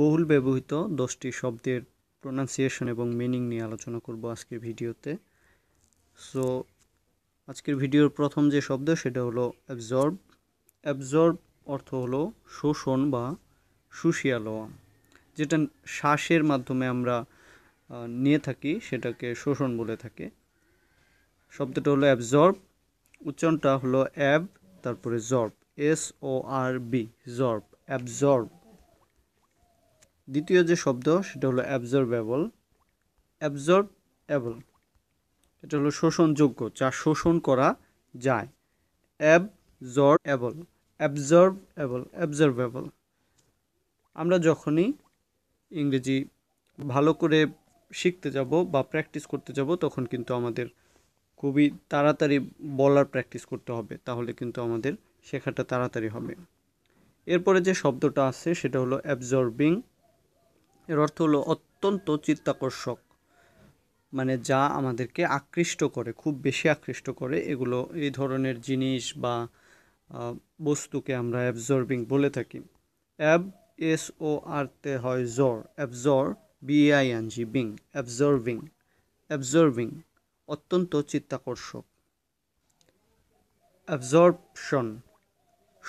বহুল ব্যবহৃত দশটি শব্দের প্রোনাউন্সিয়েশন এবং মিনিং নিয়ে আলোচনা করব আজকের ভিডিওতে সো আজকের ভিডিওর প্রথম যে শব্দ সেটা হলো অ্যাবজর্ব অ্যাবজর্ব অর্থ হলো শোষণ বা শুষিয়া লওয়া যেটা শ্বাসের মাধ্যমে আমরা নিয়ে থাকি সেটাকে শোষণ বলে থাকে শব্দটা হলো অ্যাবজর্ব উচ্চারণটা হলো অ্যাব তারপরে sorb S O R B sorb absorb দ্বিতীয় যে শব্দ সেটা হলো অ্যাবজর্বেবল অ্যাবজর্বেবল এটা হলো শোষণযোগ্য যা শোষণ করা যায় অ্যাবজর্বেবল অ্যাবজর্বেবল অ্যাবজর্বেবল আমরা যখনই ইংরেজি ভালো করে শিখতে যাব বা প্র্যাকটিস করতে যাব তখন কিন্তু আমাদের খুবই তাড়াতাড়ি বলার প্র্যাকটিস করতে হবে তাহলে কিন্তু আমাদের শেখাটা তাড়াতাড়ি হবে এরপরে যে শব্দটা আছে সেটা হলো অ্যাবজর্বিং এর অর্থ হলো অত্যন্ত চিত্তাকর্ষক মানে যা আমাদেরকে আকৃষ্ট করে খুব বেশি আকৃষ্ট করে এগুলো এই ধরনের জিনিস বা বস্তুকে আমরা অ্যাবজর্বিং বলে থাকি অ্যাব এস ও আরতে হয় sor absor BIN G bing absorbing absorbing অত্যন্ত চিত্তাকর্ষক অ্যাবজর্বশন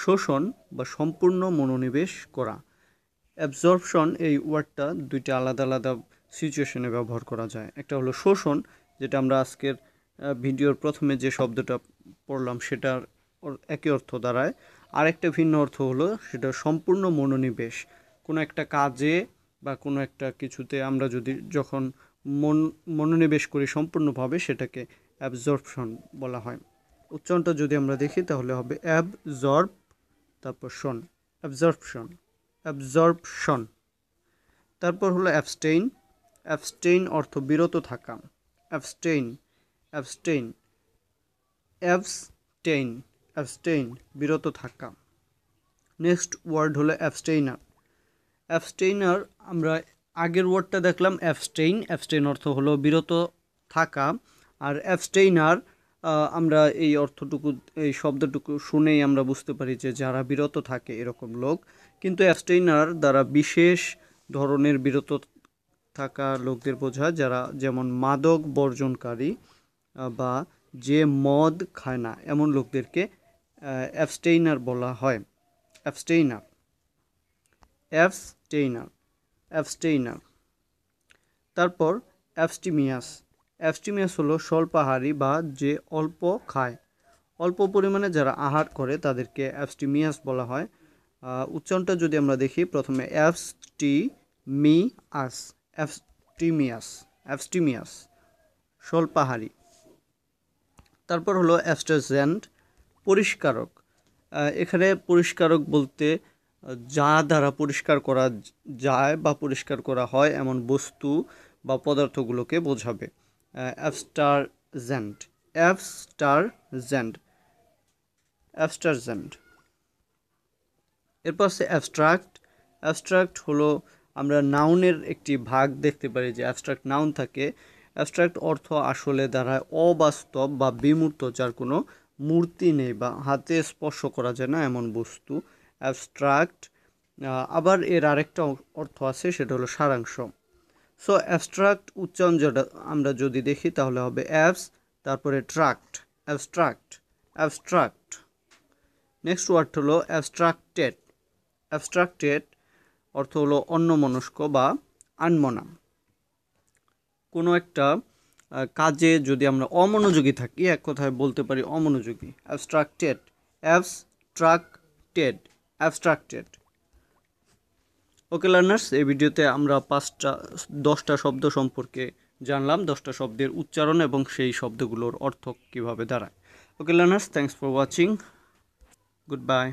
শোষণ বা সম্পূর্ণ মনোনিবেশ করা অ্যাবজর্পশন এই ওয়ার্ডটা দুইটা আলাদা আলাদা সিচুয়েশনে ব্যবহার করা যায় একটা হলো শোষণ যেটা আমরা আজকের ভিডিওর প্রথমে যে শব্দটা পড়লাম সেটার একই অর্থ দাঁড়ায় আরেকটা ভিন্ন অর্থ হলো সেটা সম্পূর্ণ মনোনিবেশ কোনো একটা কাজে বা কোনো একটা কিছুতে আমরা যদি যখন মন মনোনিবেশ করি সম্পূর্ণভাবে সেটাকে অ্যাবজর্পশন বলা হয় উচ্চারণটা যদি আমরা দেখি তাহলে হবে অ্যাবজর্ব তারপর শোন অ্যাবজর্পশন অ্যাবজর্পশন তারপর হলো অ্যাবস্টেইন অ্যাবস্টেইন অর্থ বিরত থাকা অ্যাবস্টেইন অ্যাবস্টেইন অ্যাবস্টেইন অ্যাবস্টেইন বিরত থাকা নেক্সট ওয়ার্ড হলো অ্যাবস্টেইনার অ্যাবস্টেইনার আমরা আগের ওয়ার্ডটা দেখলাম অ্যাবস্টেইন অ্যাবস্টেইন অর্থ হলো বিরত থাকা আর অ্যাবস্টেইনার আমরা এই অর্থটুকু এই শব্দটুকু শুনেই আমরা বুঝতে পারি যে যারা বিরত থাকে এরকম লোক কিন্তু অ্যাবস্টেইনার দ্বারা বিশেষ ধরনের বিরত থাকা লোকদের বোঝায় যারা যেমন মাদক বর্জনকারী বা যে মদ খায় না এমন লোকদেরকে অ্যাবস্টেইনার বলা হয় অ্যাবস্টেইনার অ্যাবস্টেইনার অ্যাবস্টেইনার তারপর অ্যাবস্টিমিয়াস অ্যাবস্টিমিয়াস হলো স্বল্পাহারী বা যে অল্প খায় অল্প পরিমাণে যারা আহার করে তাদেরকে অ্যাবস্টিমিয়াস বলা হয় উচ্চারণটা যদি আমরা দেখি প্রথমে অ্যাবস্টিমিয়াস মি অ্যাবস্টিমিয়াস অ্যাবস্টিমিয়াস স্বল্পাহারী তারপর হলো অ্যাবস্টেজেন্ট পরিষ্কারক এখানে পরিষ্কারক বলতে যা দ্বারা পরিষ্কার করা যায় বা পরিষ্কার করা হয় এমন বস্তু বা পদার্থগুলোকে বোঝাবে অ্যাবস্টারজেন্ট অ্যাবস্টারজেন্ট অ্যাবস্টারজেন্ট এরপর সে অ্যাবস্ট্রাক্ট অ্যাবস্ট্রাক্ট হলো আমরা নাউনের একটি ভাগ দেখতে পারি যে অ্যাবস্ট্রাক্ট নাউন থাকে অ্যাবস্ট্রাক্ট অর্থ আসলে দাঁড়ায় অবাস্তব বা বিমূর্ত যার কোনো মূর্তি নেই বা হাতে স্পর্শ করা যায় না এমন বস্তু অ্যাবস্ট্রাক্ট আবার এর আরেকটা অর্থ আছে সেটা হলো সারাংশ সো অ্যাবস্ট্রাক্ট উচ্চারণ যেটা আমরা যদি দেখি তাহলে হবে অ্যাবস তারপরে tract abstract abstract next word হলো অ্যাবস্ট্রাক্টেড অ্যাবস্ট্রাক্টেড অর্থ হলো অন্যমনস্ক বা আনমনা কোনো একটা কাজে যদি আমরা অমনোযোগী থাকি এক কথায় বলতে পারি অমনোযোগী অ্যাবস্ট্রাক্টেড অ্যাবস্ট্রাক্টেড অ্যাবস্ট্রাক্টেড ওকে লার্নার্স এই ভিডিওতে আমরা পাঁচটা দশটা শব্দ সম্পর্কে জানলাম দশটা শব্দের উচ্চারণ এবং সেই শব্দগুলোর অর্থ কীভাবে দাঁড়ায় okay learners thanks for watching good by